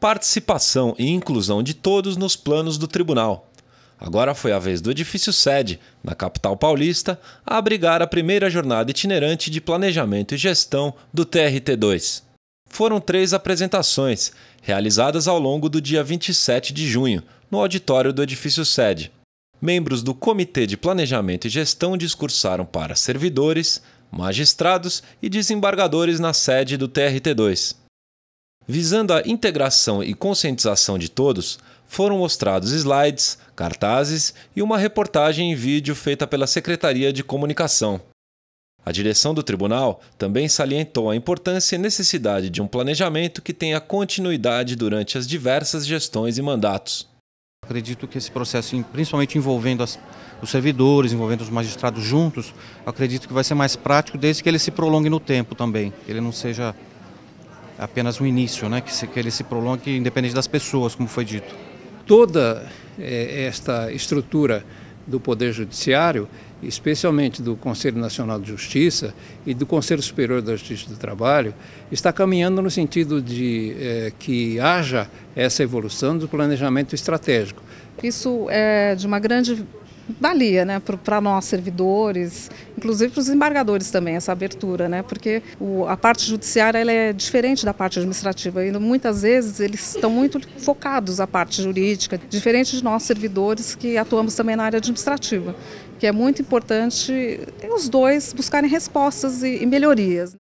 participação e inclusão de todos nos planos do tribunal. Agora foi a vez do edifício sede, na capital paulista, a abrigar a primeira jornada itinerante de planejamento e gestão do TRT2. Foram três apresentações, realizadas ao longo do dia 27 de junho, no auditório do edifício sede. Membros do Comitê de Planejamento e Gestão discursaram para servidores, magistrados e desembargadores na sede do TRT2. Visando a integração e conscientização de todos, foram mostrados slides, cartazes e uma reportagem em vídeo feita pela Secretaria de Comunicação. A direção do tribunal também salientou a importância e necessidade de um planejamento que tenha continuidade durante as diversas gestões e mandatos. Acredito que esse processo, principalmente envolvendo as, os servidores, envolvendo os magistrados juntos, acredito que vai ser mais prático desde que ele se prolongue no tempo também, que ele não seja apenas um início, né? que, se, que ele se prolongue independente das pessoas, como foi dito. Toda é, esta estrutura do Poder Judiciário, especialmente do Conselho Nacional de Justiça e do Conselho Superior da Justiça do Trabalho, está caminhando no sentido de é, que haja essa evolução do planejamento estratégico. Isso é de uma grande valia né, para nós servidores, inclusive para os embargadores também, essa abertura, né? porque o, a parte judiciária ela é diferente da parte administrativa e muitas vezes eles estão muito focados à parte jurídica, diferente de nós servidores que atuamos também na área administrativa, que é muito importante eh, os dois buscarem respostas e, e melhorias.